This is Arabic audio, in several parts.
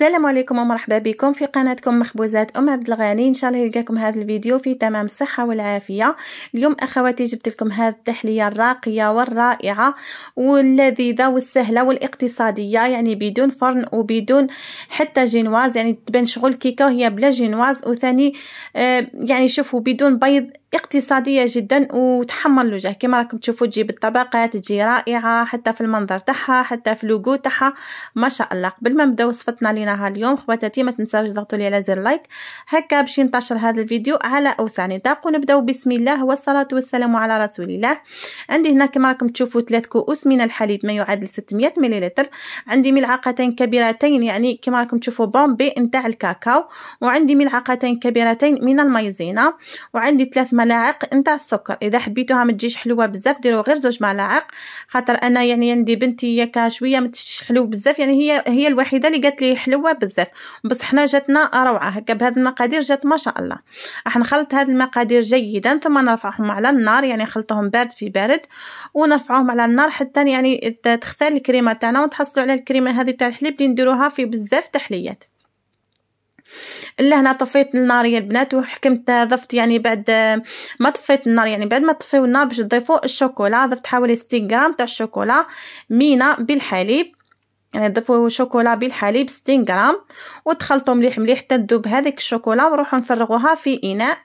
السلام عليكم ومرحبا بكم في قناتكم مخبوزات ام عبد الغني ان شاء الله يلقاكم هذا الفيديو في تمام الصحه والعافيه اليوم اخواتي جبت لكم هذه التحليه الراقيه والرائعه واللذيذه والسهله والاقتصاديه يعني بدون فرن وبدون حتى جينواز يعني تبان شغل كيكه هي بلا جينواز وثاني آه، يعني شوفوا بدون بيض اقتصاديه جدا وتحمل الوجه كما راكم تشوفوا تجي بالطبقات تجي رائعه حتى في المنظر تاعها حتى في اللوغو تاعها ما شاء الله قبل ما نبداو صفتنا لينا اليوم خواتاتي ما تنساوش تضغطوا لي على زر لايك هكا باش ينتشر هذا الفيديو على اوسع نطاق ونبداو بسم الله والصلاه والسلام على رسول الله عندي هنا كما راكم تشوفوا ثلاث كؤوس من الحليب ما يعادل 600 مليلتر عندي ملعقتين كبيرتين يعني كما راكم تشوفوا بومبي نتاع الكاكاو وعندي ملعقتين كبيرتين من المايزينا وعندي ثلاث ملاعق نتاع السكر اذا حبيتوها ما تجيش حلوه بزاف ديروا غير زوج ملاعق خاطر انا يعني عندي بنتي ياك شويه ما تجيش حلو بزاف يعني هي هي الوحيده اللي قالت لي حلوه بزاف بس حنا جاتنا روعه هكا بهذه المقادير جات ما شاء الله راح نخلط هذه المقادير جيدا ثم نرفعهم على النار يعني خلطهم بارد في بارد ونرفعوهم على النار حتى يعني تختار الكريمه تاعنا وتحصلوا على الكريمه هذه تاع الحليب اللي نديروها في بزاف تحليات الا هنا طفيت النار يا يعني البنات وحكمت ضفت يعني بعد آه، ما طفيت النار يعني بعد ما طفيو النار باش تضيفوا الشوكولا ضفت حوالي 60 غرام تاع الشوكولا مينا بالحليب يعني ضيفوا شوكولا بالحليب 60 غرام وتخلطوا مليح مليح حتى تذوب هذيك الشوكولا وروحوا نفرغوها في اناء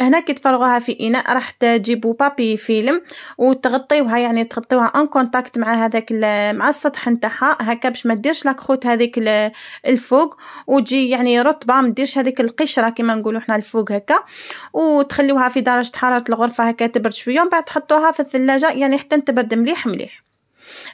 هنا كي تفرغوها في اناء راح تجيبوا بابي فيلم وتغطيوها يعني تغطيوها ان كونتاكت مع هذاك مع السطح نتاعها هكا باش ما ديرش لاكروت هذيك الفوق وتجي يعني رطبه ما ديرش هذيك القشره كما نقولوا احنا الفوق هكا وتخليوها في درجه حراره الغرفه هكا تبرد شويه ومن بعد تحطوها في الثلاجه يعني حتى تبرد مليح مليح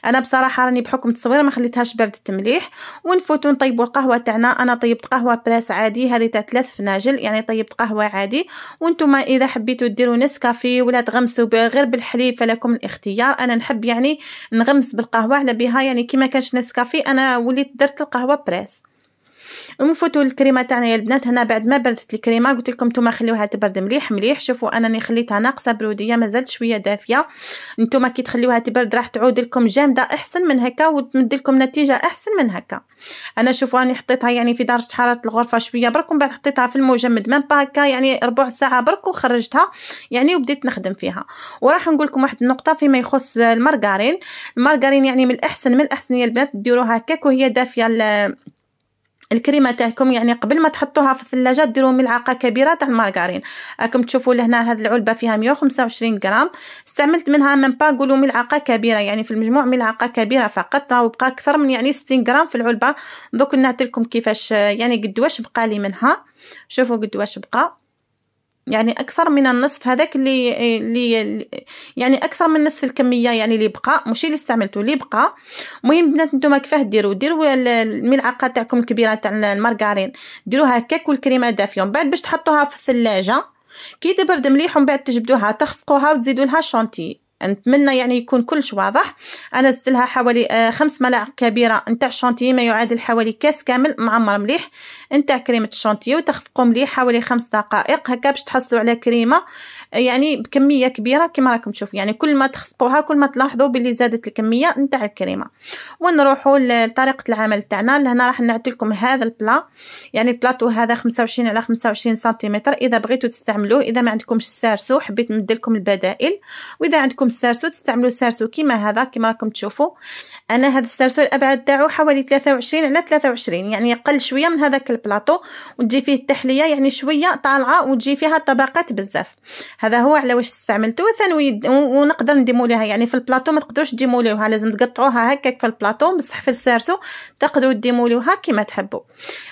انا بصراحه راني بحكم التصوير ما خليتهاش بردت مليح ونفوتو نطيبوا القهوه تاعنا انا طيبت قهوه براس عادي هذه تاع ثلاث فناجل يعني طيبت قهوه عادي وانتم اذا حبيتوا ديروا نسكافيه ولا تغمسوا غير بالحليب فلكم الاختيار انا نحب يعني نغمس بالقهوه على بها يعني كيما كانش نسكافيه انا وليت درت القهوه براس نفوتوا الكريمه تاعنا يا البنات هنا بعد ما بردت الكريمه قلت لكم نتوما خليوها تبرد مليح مليح شوفوا انني خليتها ناقصه بروديه مازالت شويه دافيه نتوما كي تخليوها تبرد راح تعود لكم جامده احسن من هكا وتمد لكم نتيجه احسن من هكا انا شوفوا راني حطيتها يعني في درجه حراره الغرفه شويه برك ومن بعد حطيتها في المجمد مام هكا يعني ربع ساعه برك وخرجتها يعني وبديت نخدم فيها وراح نقول لكم واحد النقطه فيما يخص المارغرين المارغرين يعني من الاحسن من الاحسن يا البنات ديروها هكاك وهي دافيه الكريمه تاعكم يعني قبل ما تحطوها في الثلاجه ديروا ملعقه كبيره تاع المارغرين راكم تشوفوا لهنا هذه العلبه فيها 125 غرام استعملت منها من با قولوا ملعقه كبيره يعني في المجموع ملعقه كبيره فقط راه بقى اكثر من يعني 60 غرام في العلبه دوك لكم كيفاش يعني قد واش بقى لي منها شوفوا قد واش بقى يعني اكثر من النصف هذاك اللي اللي يعني اكثر من نصف الكميه يعني اللي بقى ماشي اللي استعملتو اللي بقى المهم بنات نتوما كيفاه ديروا ديروا الملعقه تاعكم الكبيره تاع المارغرين ديروها هكاك والكريمه دافيه بعد باش تحطوها في الثلاجه كي تبرد مليح ومن بعد تجبدوها تخفقوها وتزيدوا لها شونتي نتمنى يعني يكون كلش واضح انا زدت لها حوالي آه، خمس ملاعق كبيره نتاع شونتي ما يعادل حوالي كاس كامل معمر مليح نتاع كريمه الشونتي وتخفقوا مليح حوالي خمس دقائق هكا باش تحصلوا على كريمه آه، يعني بكميه كبيره كما راكم تشوفوا يعني كل ما تخفقوها كل ما تلاحظوا باللي زادت الكميه نتاع الكريمه ونروحوا لطريقه العمل تاعنا لهنا راح نعطي لكم هذا البلا يعني البلاطو هذا 25 على 25 سنتيمتر اذا بغيتوا تستعملوه اذا ما عندكمش السارسو حبيت نمد لكم البدائل واذا عندكم السارسو تستعملوا السارسو كيما هذا كيما راكم تشوفوا انا هذا السارسو الابعاد تاعو حوالي 23 على 23 يعني يقل شويه من هذاك البلاطو وتجي فيه التحليه يعني شويه طالعه وتجي فيها طبقات بزاف هذا هو على واش استعملته ثانوي ونقدر نديمو ليها يعني في البلاطو ما تقدروش ديموليوها لازم تقطعوها هكاك في البلاطو بصح في السارسو تقدروا ديموليوها كيما تحبوا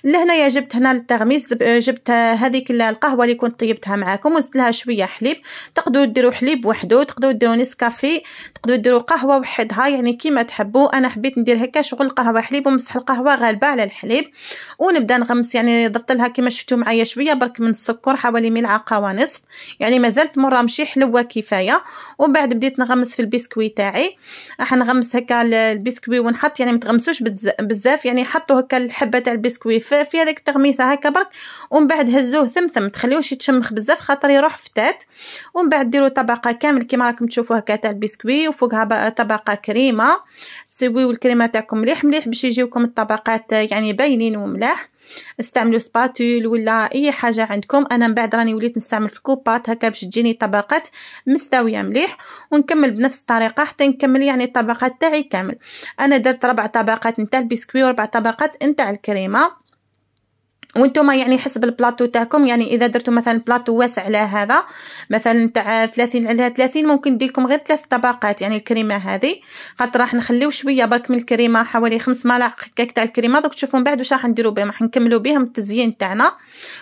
لهنايا جبت هنا للتغميس جبت هذيك القهوه اللي كنت طيبتها معاكم وزدت لها شويه حليب تقدروا ديروا حليب وحده تقدروا ديروا نسكافي تقدروا ديروا قهوه وحدها يعني كيما تحبوا انا حبيت ندير هكا شغل قهوه حليب ومسح القهوه غالبه على الحليب ونبدا نغمس يعني ضفت لها كيما شفتوا معايا شويه برك من السكر حوالي ملعقه ونصف يعني مازالت مره ماشي حلوه كفايه ومن بعد بديت نغمس في البسكوي تاعي راح نغمس هكا البسكوي ونحط يعني ما تغمسوش بزاف يعني حطوا هكا الحبه تاع البسكوي في هذيك التغميسه هكا برك ومن بعد هزوه ثمثم تخليوش يتشمخ بزاف خاطر يروح فتات ومن بعد ديروا طبقه كامل كيما راكم تشوفوا شوفوه هكا تاع البسكوي وفوقها طبقه كريمه سويو الكريمه تاعكم مليح مليح باش يجيوكم الطبقات يعني باينين وملاح استعملوا سباتول ولا اي حاجه عندكم انا من بعد راني وليت نستعمل في كوبات هكا باش تجيني طبقات مستويه مليح ونكمل بنفس الطريقه حتى نكمل يعني الطبقات تاعي كامل انا درت ربع طبقات نتاع البسكوي وربع طبقات نتاع الكريمه وانتم يعني حسب البلاطو تاعكم يعني اذا درتوا مثلا بلاطو واسع على هذا مثلا تاع 30 على 30 ممكن ندير لكم غير ثلاث طبقات يعني الكريمه هذه خاطر راح نخليو شويه برك من الكريمه حوالي خمس ملاعق هكاك تاع الكريمه دوك تشوفوا من بعد واش راح نديروا بهم راح نكملوا بهم التزيين تاعنا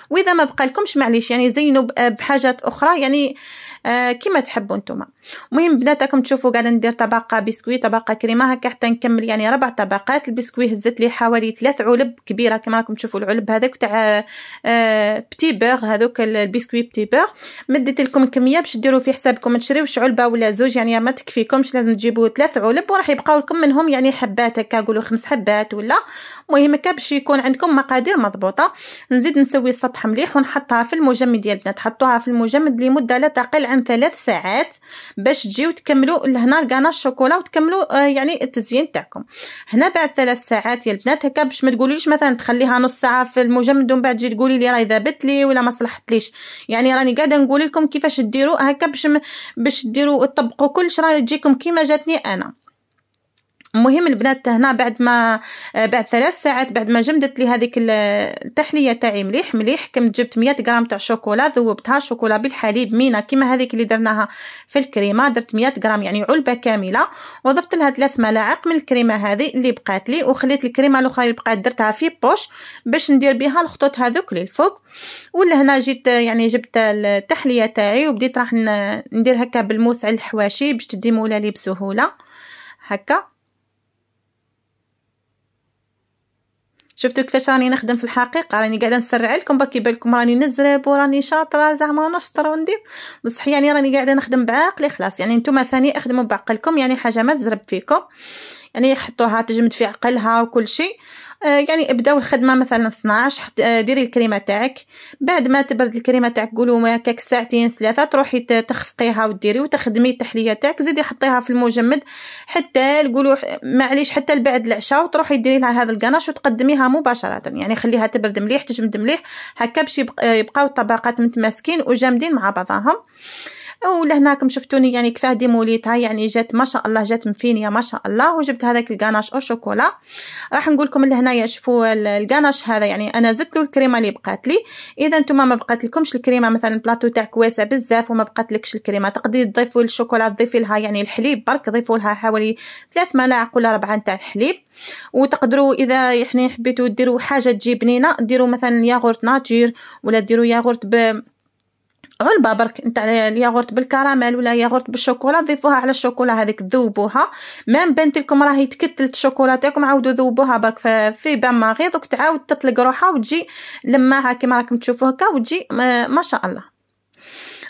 واذا ما بقالكمش معليش يعني زينوا بحاجات اخرى يعني آه، كيما تحبوا نتوما المهم بناتكم تشوفوا قاعده ندير طبقه بسكوي طبقه كريمه هكا حتى نكمل يعني ربع طبقات البسكوي هزت لي حوالي ثلاث علب كبيره كما راكم تشوفوا العلب هذاك تاع آه، بتي بيغ هذوك البسكوي بتي بيغ مديت لكم الكميه باش ديروا في حسابكم تشريوش علبه ولا زوج يعني ما تكفيكمش لازم تجيبوا ثلاث علب وراح يبقاو لكم منهم يعني حبات هكا قولوا خمس حبات ولا المهم هكا باش يكون عندكم مقادير مضبوطه نزيد نسوي السطح مليح ونحطها في المجمد يا البنات حطوها في المجمد لمده لا تقل عن ثلاث ساعات باش تجيو تكملوا لهنا لكانا الشوكولا وتكملوا آه يعني التزيين تاعكم هنا بعد ثلاث ساعات يا البنات هكا باش ما تقوليش مثلا تخليها نص ساعه في المجمد ومن بعد تجي تقولي لي راهي ذابت لي ولا ما صلحتليش يعني راني قاعده نقول لكم كيفاش ديروا هكا باش باش ديروا تطبقوا كلش راه تجيكم كيما جاتني انا المهم البنات هنا بعد ما بعد ثلاث ساعات بعد ما جمدت لي هذيك التحليه تاعي مليح مليح كم جبت 100 غرام تاع شوكولا ذوبتها شوكولا بالحليب مينا كيما هذيك اللي درناها في الكريمه درت 100 غرام يعني علبه كامله وضفت لها ثلاث ملاعق من الكريمه هذه اللي بقات لي وخليت الكريمه الاخرى اللي بقات درتها في بوش باش ندير بها الخطوط هذوك للفوق ولهنا جيت يعني جبت التحليه تاعي وبديت راح ندير هكا بالموس على الحواشي باش تدي مولا لي بسهوله هكا شفتوا كيفاش راني نخدم في الحقيقه راني قاعده نسرع لكم باكي بالكم راني نزرب وراني شاطره زعما نشطر وندير بصح يعني راني قاعده نخدم بعقلي خلاص يعني نتوما ثاني اخدموا بعقلكم يعني حاجه ما تزرب فيكم يعني يحطوها تجمد في عقلها وكل شيء آه، يعني ابداو الخدمه مثلا 12 آه، ديري الكريمه تاعك بعد ما تبرد الكريمه تاعك قولوا ما كاك ساعتين ثلاثه تروحي تخفقيها وديري وتخدمي التحليه تاعك زيدي حطيها في المجمد حتى نقولوا معليش حتى لبعد العشاء وتروحي ديري لها هذا القناش وتقدميها مباشره يعني خليها تبرد مليح تجمد مليح هكا باش آه، يبقاو الطبقات متماسكين وجامدين مع بعضهم ولهناكم شفتوني يعني كفاه ديموليتها يعني جات ما شاء الله جات مفينيه ما شاء الله وجبت هذاك الكاناش او شوكولا راح نقول لكم لهنايا شوفوا الكاناش هذا يعني انا زدت له الكريمه اللي بقات لي اذا نتوما ما بقات لكمش الكريمه مثلا البلاطو تاعك واسع بزاف وما بقات لكش الكريمه تقدري تضيفوا الشوكولا تضيفي لها يعني الحليب برك ضيفوا لها حوالي ثلاث ملاعق ولا ربعه نتاع الحليب وتقدروا اذا يعني حبيتوا ديروا حاجه تجي بنينه ديروا مثلا ياغورت ناتير ولا ديروا ياغورت ب علبه برك نتاع الياغورت بالكراميل ولا ياغورت بالشوكولا ضيفوها على الشوكولا هذيك ذوبوها مام بانت لكم راهي تكتلت شوكولاتكم عاودوا ذوبوها برك في بان ماغي دوك تعاود تطلق روحها وتجي لماها كيما راكم تشوفوا هكا وتجي ما شاء الله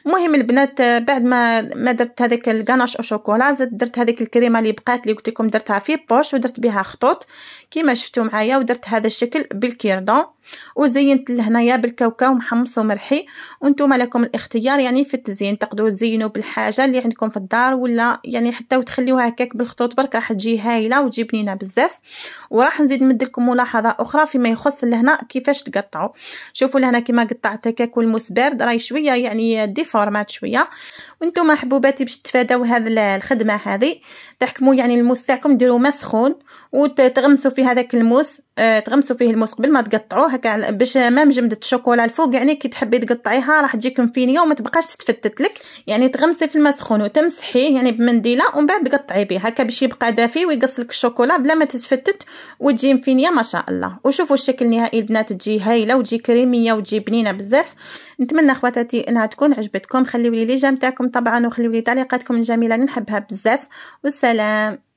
المهم البنات بعد ما ما درت هذاك الكاناش او شوكولا زدت درت هذيك الكريمه اللي بقات لي قلت لكم درتها في بوش ودرت بها خطوط كيما شفتوا معايا ودرت هذا الشكل بالكيردون وزينت لهنايا بالكاوكاو محمص ومرحي وانتم لكم الاختيار يعني في التزيين تقدروا تزينوا بالحاجه اللي عندكم في الدار ولا يعني حتى وتخليوها هكاك بالخطوط برك راح تجي هايله وتجي بنينه بزاف وراح نزيد نمد لكم ملاحظه اخرى فيما يخص لهنا كيفاش تقطعوا شوفوا لهنا كيما قطعت هكاك والموس بارد راهي شويه يعني ديفورمات شويه وانتم حبوباتي باش تفادوا هذا الخدمه هذه تحكموا يعني الموس تاعكم ديروا ما سخون وتغمسوا في هذاك الموس آه، تغمسوا فيه الموس قبل ما تقطعوه هكا باش مام جمدة الشوكولا الفوق يعني كي تحبي تقطعيها راح تجيك مفينيه وما تبقاش تتفتت لك يعني تغمسي في الماء سخون وتمسحيه يعني بمنديله ومن بعد تقطعي به هكا باش يبقى دافي ويقص لك الشوكولا بلا ما تتفتت وتجي مفينيه ما شاء الله وشوفوا الشكل النهائي البنات تجي هايله وتجي كريميه وتجي بنينه بزاف نتمنى خواتاتي انها تكون عجبتكم خليولي لي لي جام تاعكم طبعا وخليولي لي تعليقاتكم الجميله نحبها بزاف والسلام